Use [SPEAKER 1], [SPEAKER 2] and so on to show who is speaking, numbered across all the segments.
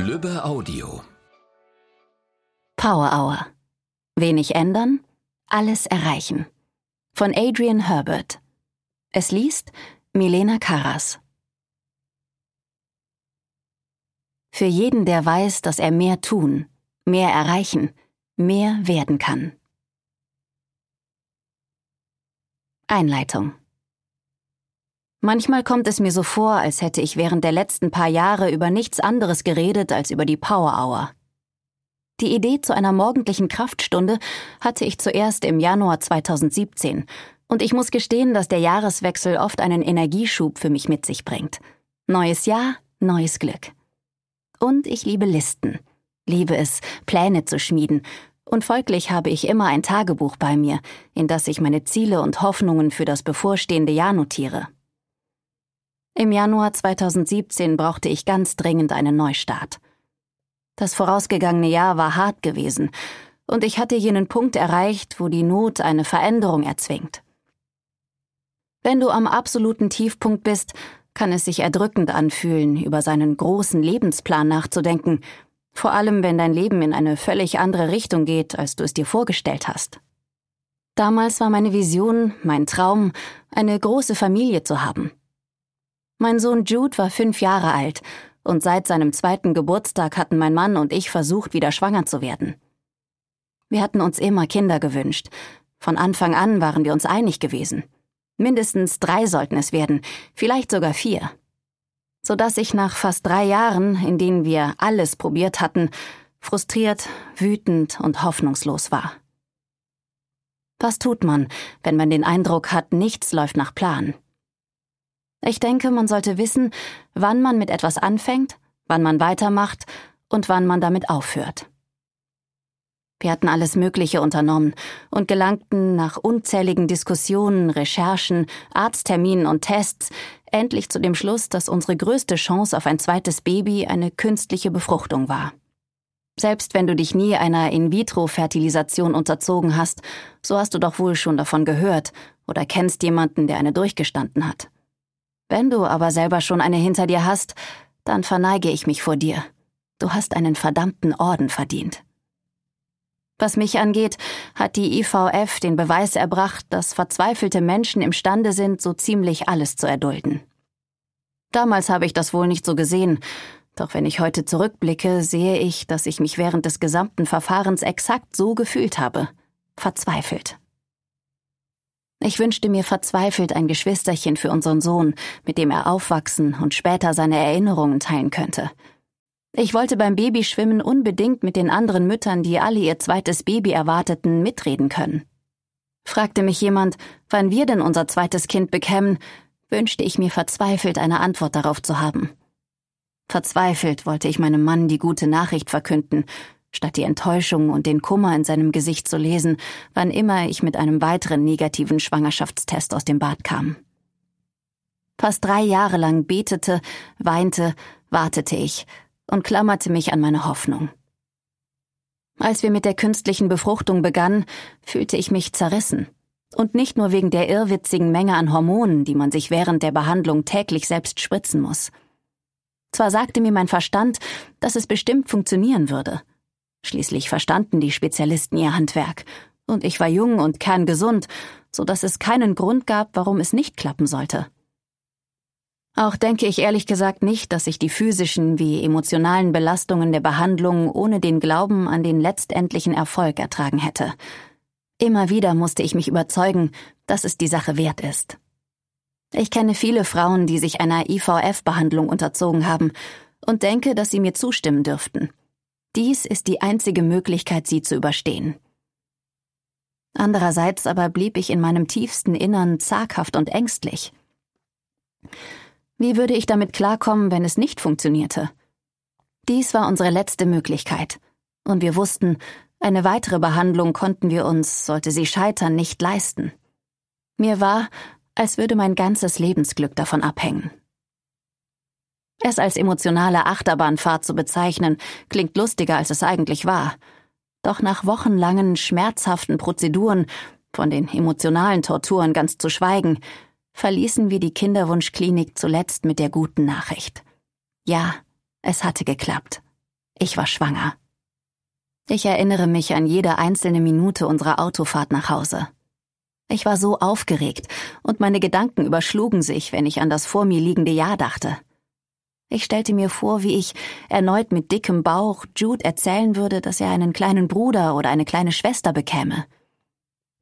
[SPEAKER 1] Lübbe Audio Power Hour. Wenig ändern, alles erreichen. Von Adrian Herbert. Es liest Milena Karas. Für jeden, der weiß, dass er mehr tun, mehr erreichen, mehr werden kann. Einleitung Manchmal kommt es mir so vor, als hätte ich während der letzten paar Jahre über nichts anderes geredet als über die Power Hour. Die Idee zu einer morgendlichen Kraftstunde hatte ich zuerst im Januar 2017, und ich muss gestehen, dass der Jahreswechsel oft einen Energieschub für mich mit sich bringt. Neues Jahr, neues Glück. Und ich liebe Listen, liebe es, Pläne zu schmieden, und folglich habe ich immer ein Tagebuch bei mir, in das ich meine Ziele und Hoffnungen für das bevorstehende Jahr notiere. Im Januar 2017 brauchte ich ganz dringend einen Neustart. Das vorausgegangene Jahr war hart gewesen, und ich hatte jenen Punkt erreicht, wo die Not eine Veränderung erzwingt. Wenn du am absoluten Tiefpunkt bist, kann es sich erdrückend anfühlen, über seinen großen Lebensplan nachzudenken, vor allem wenn dein Leben in eine völlig andere Richtung geht, als du es dir vorgestellt hast. Damals war meine Vision, mein Traum, eine große Familie zu haben. Mein Sohn Jude war fünf Jahre alt und seit seinem zweiten Geburtstag hatten mein Mann und ich versucht, wieder schwanger zu werden. Wir hatten uns immer Kinder gewünscht. Von Anfang an waren wir uns einig gewesen. Mindestens drei sollten es werden, vielleicht sogar vier. Sodass ich nach fast drei Jahren, in denen wir alles probiert hatten, frustriert, wütend und hoffnungslos war. Was tut man, wenn man den Eindruck hat, nichts läuft nach Plan? Ich denke, man sollte wissen, wann man mit etwas anfängt, wann man weitermacht und wann man damit aufhört. Wir hatten alles Mögliche unternommen und gelangten nach unzähligen Diskussionen, Recherchen, Arztterminen und Tests endlich zu dem Schluss, dass unsere größte Chance auf ein zweites Baby eine künstliche Befruchtung war. Selbst wenn du dich nie einer In-vitro-Fertilisation unterzogen hast, so hast du doch wohl schon davon gehört oder kennst jemanden, der eine durchgestanden hat. Wenn du aber selber schon eine hinter dir hast, dann verneige ich mich vor dir. Du hast einen verdammten Orden verdient. Was mich angeht, hat die IVF den Beweis erbracht, dass verzweifelte Menschen imstande sind, so ziemlich alles zu erdulden. Damals habe ich das wohl nicht so gesehen, doch wenn ich heute zurückblicke, sehe ich, dass ich mich während des gesamten Verfahrens exakt so gefühlt habe. Verzweifelt. Ich wünschte mir verzweifelt ein Geschwisterchen für unseren Sohn, mit dem er aufwachsen und später seine Erinnerungen teilen könnte. Ich wollte beim Babyschwimmen unbedingt mit den anderen Müttern, die alle ihr zweites Baby erwarteten, mitreden können. Fragte mich jemand, wann wir denn unser zweites Kind bekämen, wünschte ich mir verzweifelt eine Antwort darauf zu haben. Verzweifelt wollte ich meinem Mann die gute Nachricht verkünden, statt die Enttäuschung und den Kummer in seinem Gesicht zu lesen, wann immer ich mit einem weiteren negativen Schwangerschaftstest aus dem Bad kam. Fast drei Jahre lang betete, weinte, wartete ich und klammerte mich an meine Hoffnung. Als wir mit der künstlichen Befruchtung begannen, fühlte ich mich zerrissen. Und nicht nur wegen der irrwitzigen Menge an Hormonen, die man sich während der Behandlung täglich selbst spritzen muss. Zwar sagte mir mein Verstand, dass es bestimmt funktionieren würde, Schließlich verstanden die Spezialisten ihr Handwerk, und ich war jung und kerngesund, so dass es keinen Grund gab, warum es nicht klappen sollte. Auch denke ich ehrlich gesagt nicht, dass ich die physischen wie emotionalen Belastungen der Behandlung ohne den Glauben an den letztendlichen Erfolg ertragen hätte. Immer wieder musste ich mich überzeugen, dass es die Sache wert ist. Ich kenne viele Frauen, die sich einer IVF-Behandlung unterzogen haben und denke, dass sie mir zustimmen dürften. Dies ist die einzige Möglichkeit, sie zu überstehen. Andererseits aber blieb ich in meinem tiefsten Innern zaghaft und ängstlich. Wie würde ich damit klarkommen, wenn es nicht funktionierte? Dies war unsere letzte Möglichkeit, und wir wussten, eine weitere Behandlung konnten wir uns, sollte sie scheitern, nicht leisten. Mir war, als würde mein ganzes Lebensglück davon abhängen. Es als emotionale Achterbahnfahrt zu bezeichnen, klingt lustiger, als es eigentlich war. Doch nach wochenlangen, schmerzhaften Prozeduren, von den emotionalen Torturen ganz zu schweigen, verließen wir die Kinderwunschklinik zuletzt mit der guten Nachricht. Ja, es hatte geklappt. Ich war schwanger. Ich erinnere mich an jede einzelne Minute unserer Autofahrt nach Hause. Ich war so aufgeregt und meine Gedanken überschlugen sich, wenn ich an das vor mir liegende Jahr dachte. Ich stellte mir vor, wie ich, erneut mit dickem Bauch, Jude erzählen würde, dass er einen kleinen Bruder oder eine kleine Schwester bekäme.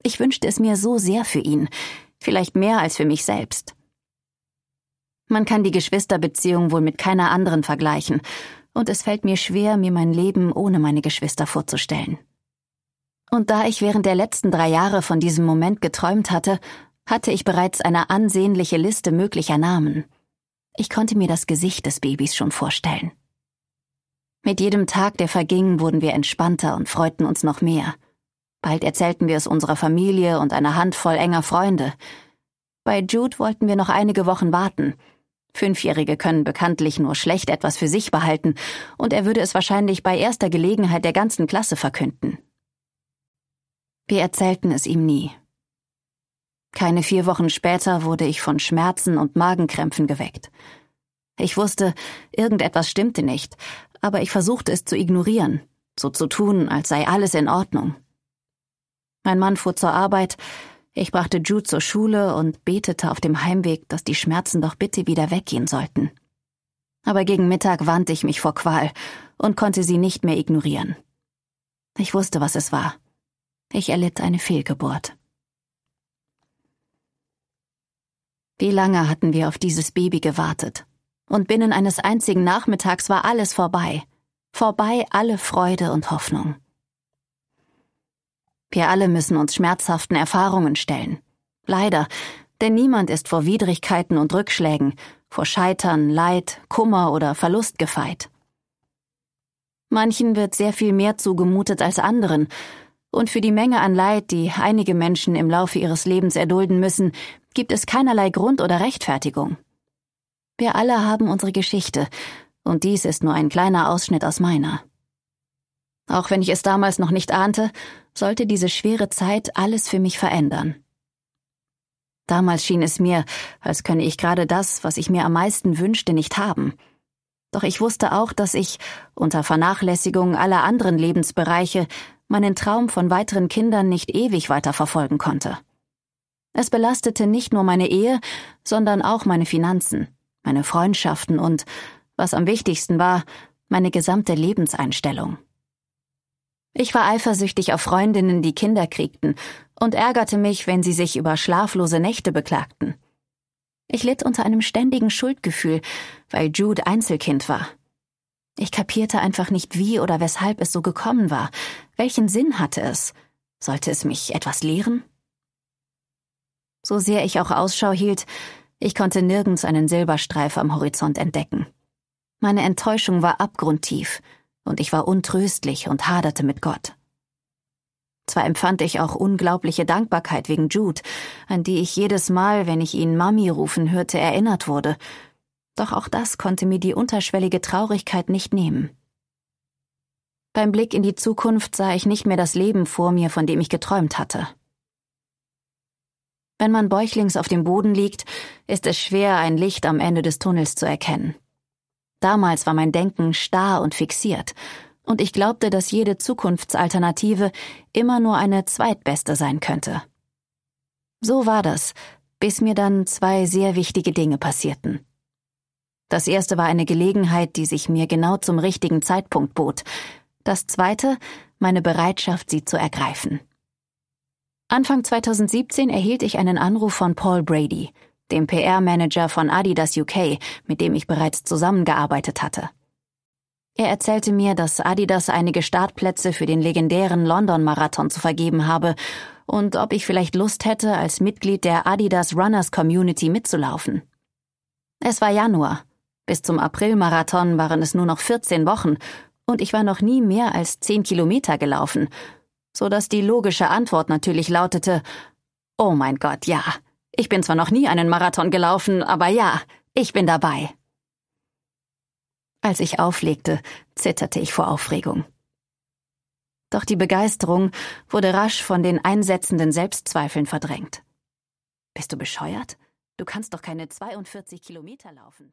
[SPEAKER 1] Ich wünschte es mir so sehr für ihn, vielleicht mehr als für mich selbst. Man kann die Geschwisterbeziehung wohl mit keiner anderen vergleichen, und es fällt mir schwer, mir mein Leben ohne meine Geschwister vorzustellen. Und da ich während der letzten drei Jahre von diesem Moment geträumt hatte, hatte ich bereits eine ansehnliche Liste möglicher Namen. Ich konnte mir das Gesicht des Babys schon vorstellen. Mit jedem Tag, der verging, wurden wir entspannter und freuten uns noch mehr. Bald erzählten wir es unserer Familie und einer Handvoll enger Freunde. Bei Jude wollten wir noch einige Wochen warten. Fünfjährige können bekanntlich nur schlecht etwas für sich behalten, und er würde es wahrscheinlich bei erster Gelegenheit der ganzen Klasse verkünden. Wir erzählten es ihm nie. Keine vier Wochen später wurde ich von Schmerzen und Magenkrämpfen geweckt. Ich wusste, irgendetwas stimmte nicht, aber ich versuchte es zu ignorieren, so zu tun, als sei alles in Ordnung. Mein Mann fuhr zur Arbeit, ich brachte Jude zur Schule und betete auf dem Heimweg, dass die Schmerzen doch bitte wieder weggehen sollten. Aber gegen Mittag wandte ich mich vor Qual und konnte sie nicht mehr ignorieren. Ich wusste, was es war. Ich erlitt eine Fehlgeburt. Wie lange hatten wir auf dieses Baby gewartet? Und binnen eines einzigen Nachmittags war alles vorbei. Vorbei alle Freude und Hoffnung. Wir alle müssen uns schmerzhaften Erfahrungen stellen. Leider, denn niemand ist vor Widrigkeiten und Rückschlägen, vor Scheitern, Leid, Kummer oder Verlust gefeit. Manchen wird sehr viel mehr zugemutet als anderen, und für die Menge an Leid, die einige Menschen im Laufe ihres Lebens erdulden müssen, gibt es keinerlei Grund oder Rechtfertigung. Wir alle haben unsere Geschichte, und dies ist nur ein kleiner Ausschnitt aus meiner. Auch wenn ich es damals noch nicht ahnte, sollte diese schwere Zeit alles für mich verändern. Damals schien es mir, als könne ich gerade das, was ich mir am meisten wünschte, nicht haben. Doch ich wusste auch, dass ich, unter Vernachlässigung aller anderen Lebensbereiche, meinen Traum von weiteren Kindern nicht ewig weiterverfolgen konnte. Es belastete nicht nur meine Ehe, sondern auch meine Finanzen, meine Freundschaften und, was am wichtigsten war, meine gesamte Lebenseinstellung. Ich war eifersüchtig auf Freundinnen, die Kinder kriegten, und ärgerte mich, wenn sie sich über schlaflose Nächte beklagten. Ich litt unter einem ständigen Schuldgefühl, weil Jude Einzelkind war. Ich kapierte einfach nicht, wie oder weshalb es so gekommen war. Welchen Sinn hatte es? Sollte es mich etwas lehren? So sehr ich auch Ausschau hielt, ich konnte nirgends einen Silberstreif am Horizont entdecken. Meine Enttäuschung war abgrundtief, und ich war untröstlich und haderte mit Gott. Zwar empfand ich auch unglaubliche Dankbarkeit wegen Jude, an die ich jedes Mal, wenn ich ihn Mami rufen hörte, erinnert wurde, doch auch das konnte mir die unterschwellige Traurigkeit nicht nehmen. Beim Blick in die Zukunft sah ich nicht mehr das Leben vor mir, von dem ich geträumt hatte. Wenn man bäuchlings auf dem Boden liegt, ist es schwer, ein Licht am Ende des Tunnels zu erkennen. Damals war mein Denken starr und fixiert, und ich glaubte, dass jede Zukunftsalternative immer nur eine zweitbeste sein könnte. So war das, bis mir dann zwei sehr wichtige Dinge passierten. Das erste war eine Gelegenheit, die sich mir genau zum richtigen Zeitpunkt bot. Das zweite, meine Bereitschaft, sie zu ergreifen. Anfang 2017 erhielt ich einen Anruf von Paul Brady, dem PR-Manager von Adidas UK, mit dem ich bereits zusammengearbeitet hatte. Er erzählte mir, dass Adidas einige Startplätze für den legendären London-Marathon zu vergeben habe und ob ich vielleicht Lust hätte, als Mitglied der Adidas Runners Community mitzulaufen. Es war Januar. Bis zum April-Marathon waren es nur noch 14 Wochen und ich war noch nie mehr als 10 Kilometer gelaufen – so dass die logische Antwort natürlich lautete Oh mein Gott, ja. Ich bin zwar noch nie einen Marathon gelaufen, aber ja, ich bin dabei. Als ich auflegte, zitterte ich vor Aufregung. Doch die Begeisterung wurde rasch von den einsetzenden Selbstzweifeln verdrängt. Bist du bescheuert? Du kannst doch keine 42 Kilometer laufen.